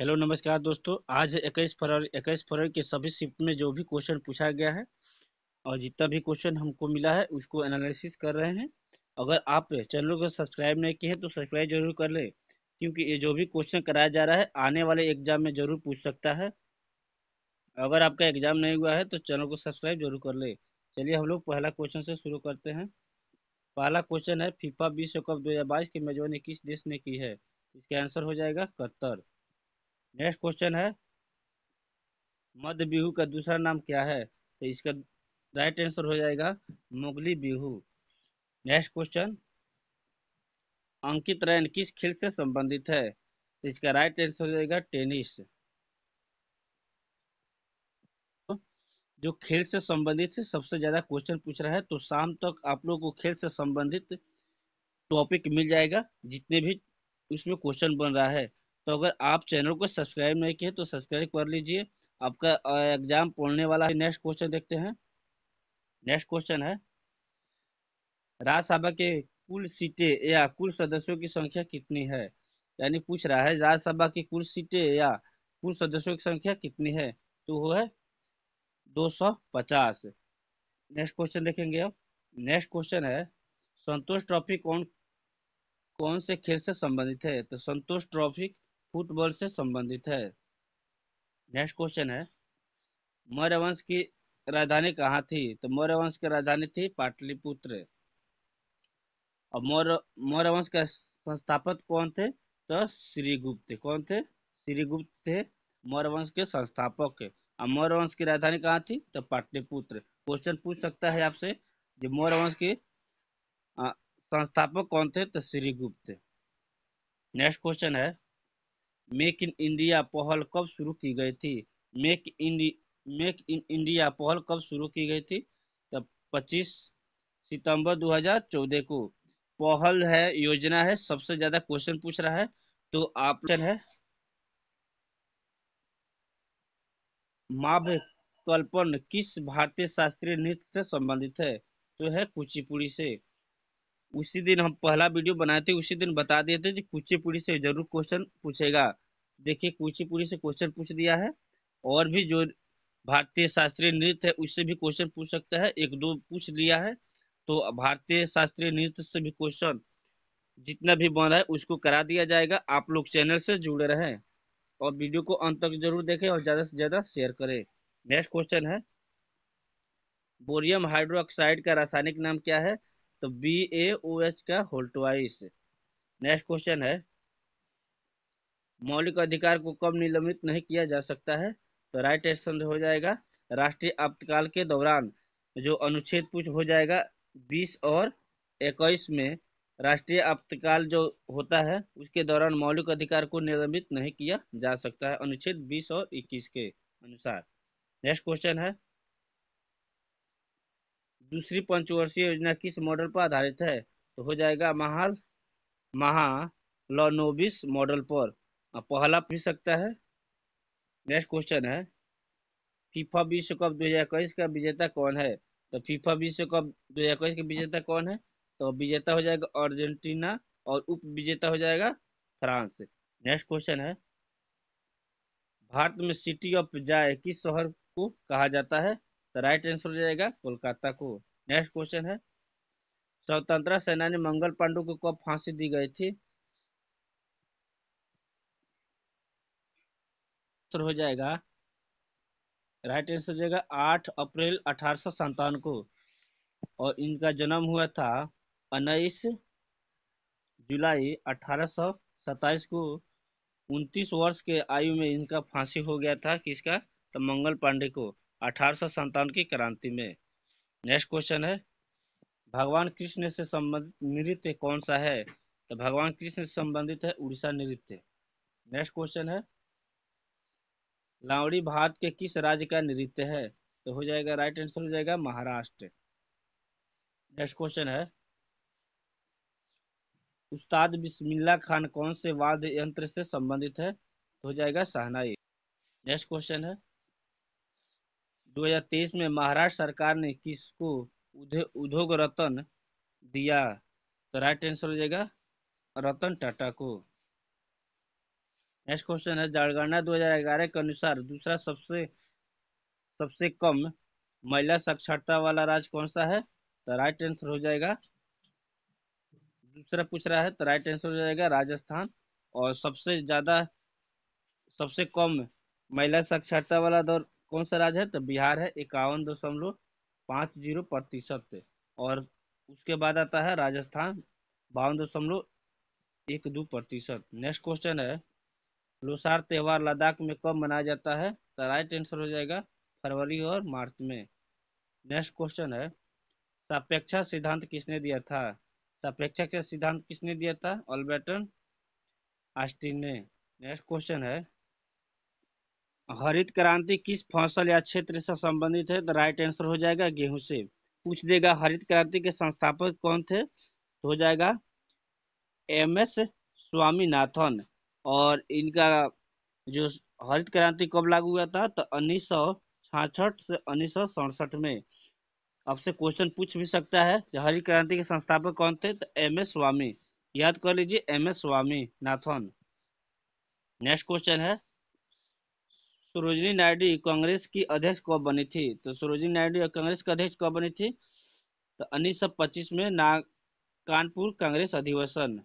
hello नमस्कार दोस्तों आज 21 फरवरी 21 फरवरी के सभी शिफ्ट में जो भी क्वेश्चन पूछा गया है और जितना भी क्वेश्चन हमको मिला है उसको एनालिसिस कर रहे हैं अगर आप चैनल को सब्सक्राइब नहीं किए हैं तो सब्सक्राइब जरूर कर लें क्योंकि ये जो भी क्वेश्चन कराया जा रहा है आने वाले एग्जाम में जरूर पूछ सकता है अगर आपका एग्जाम नहीं हुआ है तो चैनल को सब्सक्राइब जरूर कर लें चलिए हम लोग पहला क्वेश्चन से शुरू करते हैं पहला क्वेश्चन है फीफा विश्व कप दो हज़ार बाईस की मेजबानी किस देश ने की है इसका आंसर हो जाएगा कतर नेक्स्ट क्वेश्चन है मध्य बिहू का दूसरा नाम क्या है तो इसका राइट आंसर हो जाएगा मुगली बिहू नेक्स्ट क्वेश्चन अंकित रैन किस खेल से संबंधित है तो इसका राइट आंसर हो जाएगा टेनिस जो खेल से संबंधित है सबसे ज्यादा क्वेश्चन पूछ रहा है तो शाम तक आप लोगों को खेल से संबंधित टॉपिक मिल जाएगा जितने भी उसमें क्वेश्चन बन रहा है तो अगर आप चैनल को सब्सक्राइब नहीं किए तो सब्सक्राइब कर लीजिए आपका एग्जाम पढ़ने वाला है नेक्स्ट क्वेश्चन देखते हैं नेक्स्ट क्वेश्चन है राज्यसभा के कुल सीटें या कुल सदस्यों की संख्या कितनी है यानी पूछ रहा है राज्यसभा की कुल सीटें या कुल सदस्यों की संख्या कितनी है तो वो है दो सौ पचास नेक्स्ट क्वेश्चन देखेंगे अब नेक्स्ट क्वेश्चन है संतोष ट्रॉफी कौन कौन से खेल से संबंधित है तो संतोष ट्रॉफी फुटबॉल से संबंधित है नेक्स्ट क्वेश्चन है मौर्य वंश की राजधानी कहाँ थी तो मौर्य वंश की राजधानी थी पाटलिपुत्र और मौर्य मौर्य वंश का संस्थापक कौन थे तो श्रीगुप्त कौन थे श्रीगुप्त थे मौर्य वंश के संस्थापक और मौर्य वंश की राजधानी कहाँ थी तो पाटलिपुत्र क्वेश्चन पूछ सकता है आपसे जो मौर्य वंश के संस्थापक कौन थे तो श्रीगुप्त नेक्स्ट क्वेश्चन है मेक इन इंडिया पहल कब शुरू की गई थी make in make in India पहल कब शुरू की गई थी तब 25 सितंबर 2014 को पहल है योजना है सबसे ज्यादा क्वेश्चन पूछ रहा है तो आप है माभ कल्पन किस भारतीय शास्त्रीय नृत्य से संबंधित है तो है कुचिपुड़ी से उसी दिन हम पहला वीडियो बनाए थे उसी दिन बता दिए थे कि कुचिपुड़ी से जरूर क्वेश्चन पूछेगा देखिए कुचिपुड़ी से क्वेश्चन पूछ दिया है और भी जो भारतीय शास्त्रीय नृत्य है उससे भी क्वेश्चन पूछ सकता है एक दो पूछ लिया है तो भारतीय शास्त्रीय नृत्य से भी क्वेश्चन जितना भी बन रहा है उसको करा दिया जाएगा आप लोग चैनल से जुड़े रहें और वीडियो को अंत तक जरूर देखें और ज़्यादा से ज़्यादा शेयर करें नेक्स्ट क्वेश्चन है बोरियम हाइड्रोक्साइड का रासायनिक नाम क्या है तो बी ए ओ एच का होल ट्वाइस नेक्स्ट क्वेश्चन है मौलिक अधिकार को कब निलंबित नहीं किया जा सकता है तो राइट आंसर हो जाएगा राष्ट्रीय आपातकाल के दौरान जो अनुच्छेद पूछ हो जाएगा बीस और इक्कीस में राष्ट्रीय आपातकाल जो होता है उसके दौरान मौलिक अधिकार को निलंबित नहीं किया जा सकता है अनुच्छेद बीस और इक्कीस के अनुसार नेक्स्ट क्वेश्चन है दूसरी पंचवर्षीय योजना किस मॉडल पर आधारित है तो हो जाएगा महाल महा लॉनोबिस मॉडल पर पहला पूछ सकता है नेक्स्ट क्वेश्चन है फीफा विश्व कप दो हजार इक्कीस का विजेता कौन है तो फीफा विश्व कप दो हजार इक्कीस का विजेता कौन है तो विजेता हो जाएगा अर्जेंटीना और उप विजेता हो जाएगा फ्रांस नेक्स्ट क्वेश्चन है भारत में सिटी ऑफ जाय किस शहर को कहा जाता है तो राइट आंसर हो जाएगा कोलकाता को नेक्स्ट क्वेश्चन है स्वतंत्र सेनानी मंगल पांडु को कब फांसी दी गई थी आंसर हो जाएगा राइट आंसर हो जाएगा आठ अप्रैल अठारह को और इनका जन्म हुआ था उन्नीस जुलाई अठारह को उनतीस वर्ष के आयु में इनका फांसी हो गया था किसका तो मंगल पांडे को अठारह की क्रांति में नेक्स्ट क्वेश्चन है भगवान कृष्ण से संबंधित नृत्य कौन सा है तो भगवान कृष्ण से संबंधित है उड़ीसा नृत्य नेक्स्ट क्वेश्चन है लावड़ी भारत के किस राज्य का नृत्य है तो हो जाएगा राइट आंसर हो जाएगा महाराष्ट्र नेक्स्ट क्वेश्चन है उस्ताद बिस्मिल्ला खान कौन से वाद्य यंत्र से संबंधित है तो हो जाएगा सहनाई नेक्स्ट क्वेश्चन है 2023 में महाराष्ट्र सरकार ने किसको उद्योग रतन दिया तो राइट आंसर हो जाएगा रतन टाटा को नेक्स्ट क्वेश्चन है जनगणना 2011 के अनुसार दूसरा सबसे सबसे कम महिला साक्षरता वाला राज्य कौन सा है तो राइट आंसर हो जाएगा दूसरा पूछ रहा है तो राइट आंसर हो जाएगा राजस्थान और सबसे ज़्यादा सबसे कम महिला साक्षरता वाला दौर कौन सा राज्य है तो बिहार है इक्यावन दशमलव पाँच जीरो प्रतिशत और उसके बाद आता है राजस्थान बावन दशमलव एक दो प्रतिशत नेक्स्ट क्वेश्चन है लोसार त्यौहार लद्दाख में कब मनाया जाता है तो राइट आंसर हो जाएगा फरवरी और मार्च में नेक्स्ट क्वेश्चन है सापेक्षा सिद्धांत किसने दिया था सापेक्षा का सिद्धांत किसने दिया था ऑल्बर्टन आस्टिन ने नेक्स्ट क्वेश्चन है हरित क्रांति किस फसल या क्षेत्र से संबंधित है तो राइट आंसर हो जाएगा गेहूं से पूछ देगा हरित क्रांति के संस्थापक कौन थे तो हो जाएगा एम एस स्वामीनाथन और इनका जो हरित क्रांति कब लागू हुआ था तो उन्नीस सौ छाछठ से उन्नीस सौ सड़सठ में आपसे क्वेश्चन पूछ भी सकता है हरित क्रांति के संस्थापक कौन थे तो एम एस स्वामी याद कर लीजिए M S Swaminathan next question है सरोजनी नायडू कांग्रेस की अध्यक्ष कब बनी थी तो सरोजनी नायडू कांग्रेस की अध्यक्ष कब बनी थी तो उन्नीस में ना कानपुर कांग्रेस अधिवेशन